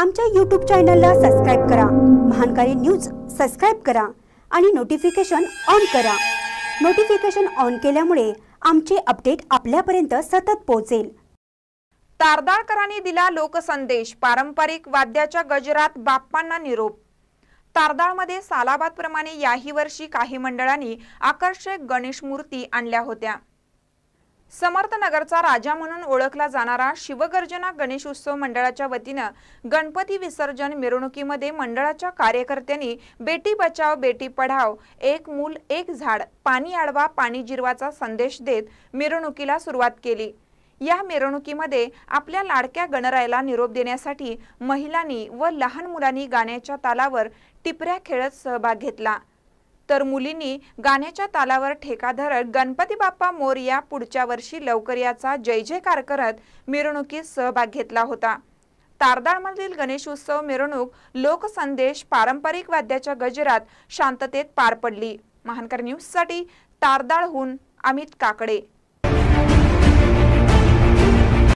आमच्या यूट्यूब चॅनलला सबस्क्राईब करा महानकारी न्यूज सबस्क्राईब करा आणि नोटिफिकेशन ऑन करा नोटिफिकेशन ऑन केल्यामुळे आमचे अपडेट आपल्यापर्यंत सतत पोहोचेल तारदाळकरांनी दिला लोकसंदेश पारंपरिक वाद्याच्या गजरात बाप्पांना निरोप तारदाळमध्ये सालाबादप्रमाणे याही वर्षी काही मंडळांनी आकर्षक गणेश मूर्ती आणल्या होत्या समर्थनगरचा राजा म्हणून ओळखला जाणारा शिवगर्जना गणेशोत्सव मंडळाच्या वतीनं गणपती विसर्जन मिरवणुकीमध्ये मंडळाच्या कार्यकर्त्यांनी बेटी बचाव बेटी पढाव एक मूल एक झाड पाणी आडवा पाणी जिरवाचा संदेश देत मिरवणुकीला सुरुवात केली या मिरवणुकीमध्ये आपल्या लाडक्या गणरायाला निरोप देण्यासाठी महिलांनी व लहान मुलांनी गाण्याच्या तालावर टिपऱ्या खेळत सहभाग घेतला तर मुलींनी गाण्याच्या तालावर ठेका धरत गणपती बाप्पा मोर या पुढच्या वर्षी लवकर याचा जय जयकार करत मिरवणुकीत सहभाग घेतला होता तारदाळमधील गणेशोत्सव मिरवणूक लोकसंदेश पारंपरिक वाद्याच्या गजरात शांततेत पार पडली महानकर न्यूजसाठी तारदाळहून अमित काकडे